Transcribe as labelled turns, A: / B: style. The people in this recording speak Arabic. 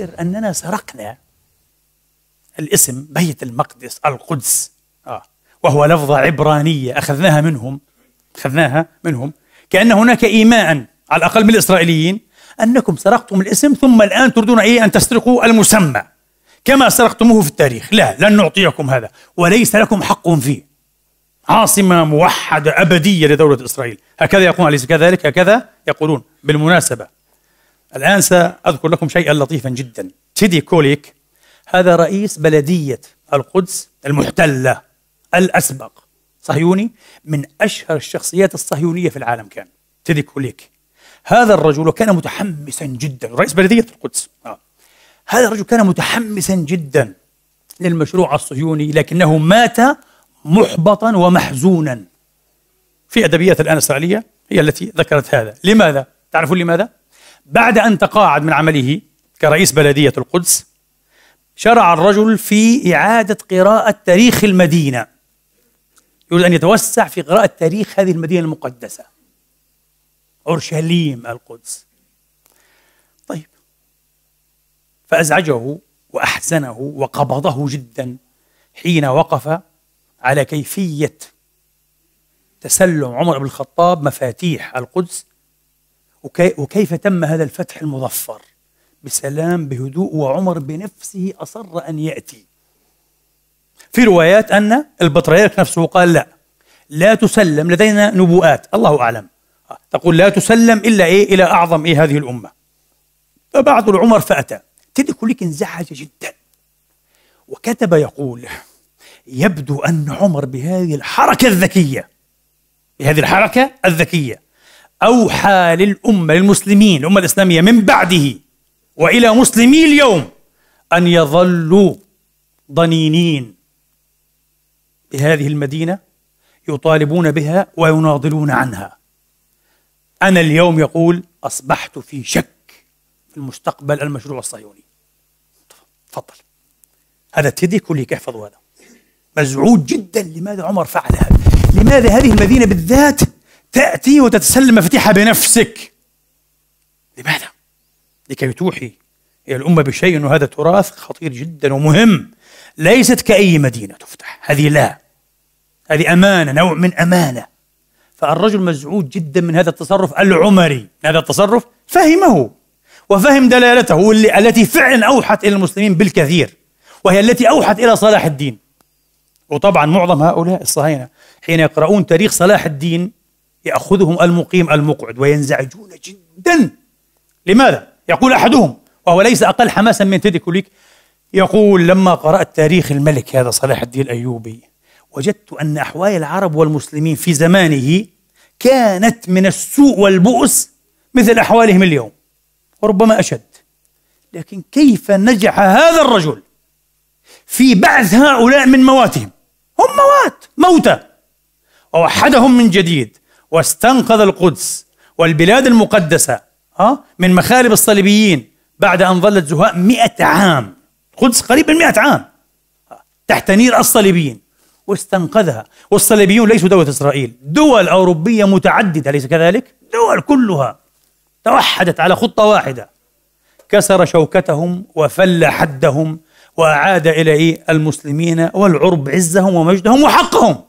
A: نفتكر أننا سرقنا الاسم بيت المقدس القدس آه وهو لفظة عبرانية أخذناها منهم أخذناها منهم كأن هناك إيماء على الأقل من الإسرائيليين أنكم سرقتم الاسم ثم الآن تريدون إيه أن تسرقوا المسمى كما سرقتموه في التاريخ لا لن نعطيكم هذا وليس لكم حق فيه عاصمة موحدة أبدية لدولة إسرائيل هكذا يقولون أليس كذلك هكذا يقولون بالمناسبة الآن سأذكر لكم شيئا لطيفا جدا سيدي كوليك هذا رئيس بلدية القدس المحتلة الأسبق صهيوني من أشهر الشخصيات الصهيونية في العالم كان تيدي كوليك هذا الرجل وكان متحمسا جدا رئيس بلدية القدس آه. هذا الرجل كان متحمسا جدا للمشروع الصهيوني لكنه مات محبطا ومحزونا في أدبيات الآن الإسرائيلية هي التي ذكرت هذا لماذا؟ تعرفون لماذا؟ بعد أن تقاعد من عمله كرئيس بلدية القدس شرع الرجل في إعادة قراءة تاريخ المدينة يريد أن يتوسع في قراءة تاريخ هذه المدينة المقدسة أورشليم القدس طيب فأزعجه وأحزنه وقبضه جدا حين وقف على كيفية تسلم عمر بن الخطاب مفاتيح القدس وكيف تم هذا الفتح المظفر بسلام بهدوء وعمر بنفسه أصر أن يأتي في روايات أن البطريرك نفسه قال لا لا تسلم لدينا نبوءات الله أعلم آه، تقول لا تسلم إلا إيه إلى أعظم إيه هذه الأمة فبعض العمر فأتى تدي كليك انزعج جدا وكتب يقول يبدو أن عمر بهذه الحركة الذكية بهذه الحركة الذكية أوحى للأمة للمسلمين الأمة الإسلامية من بعده وإلى مسلمي اليوم أن يظلوا ضنينين بهذه المدينة يطالبون بها ويناضلون عنها أنا اليوم يقول أصبحت في شك في المستقبل المشروع الصهيوني تفضل هذا تيدي كوليك احفظوا هذا مزعوج جدا لماذا عمر فعل هذا لماذا هذه المدينة بالذات تأتي وتتسلم مفاتيحها بنفسك لماذا؟ لكي توحي إلى الأمة بشيء هذا تراث خطير جدا ومهم ليست كأي مدينة تفتح هذه لا هذه أمانة نوع من أمانة فالرجل مزعوج جدا من هذا التصرف العمري هذا التصرف فهمه وفهم دلالته التي فعلا أوحت إلى المسلمين بالكثير وهي التي أوحت إلى صلاح الدين وطبعا معظم هؤلاء الصهاينة حين يقرؤون تاريخ صلاح الدين يأخذهم المقيم المقعد وينزعجون جدا لماذا؟ يقول أحدهم وهو ليس أقل حماسا من تيدي كوليك يقول لما قرأت تاريخ الملك هذا صلاح الدين الأيوبي وجدت أن أحوال العرب والمسلمين في زمانه كانت من السوء والبؤس مثل أحوالهم اليوم وربما أشد لكن كيف نجح هذا الرجل في بعث هؤلاء من مواتهم هم موات موتى ووحدهم من جديد واستنقذ القدس والبلاد المقدسة من مخالب الصليبيين بعد أن ظلت زهاء مئة عام القدس قريب من مئة عام تحت نير الصليبيين واستنقذها والصليبيون ليسوا دولة إسرائيل دول أوروبية متعددة أليس كذلك؟ دول كلها توحدت على خطة واحدة كسر شوكتهم وفل حدهم وأعاد إلى المسلمين والعرب عزهم ومجدهم وحقهم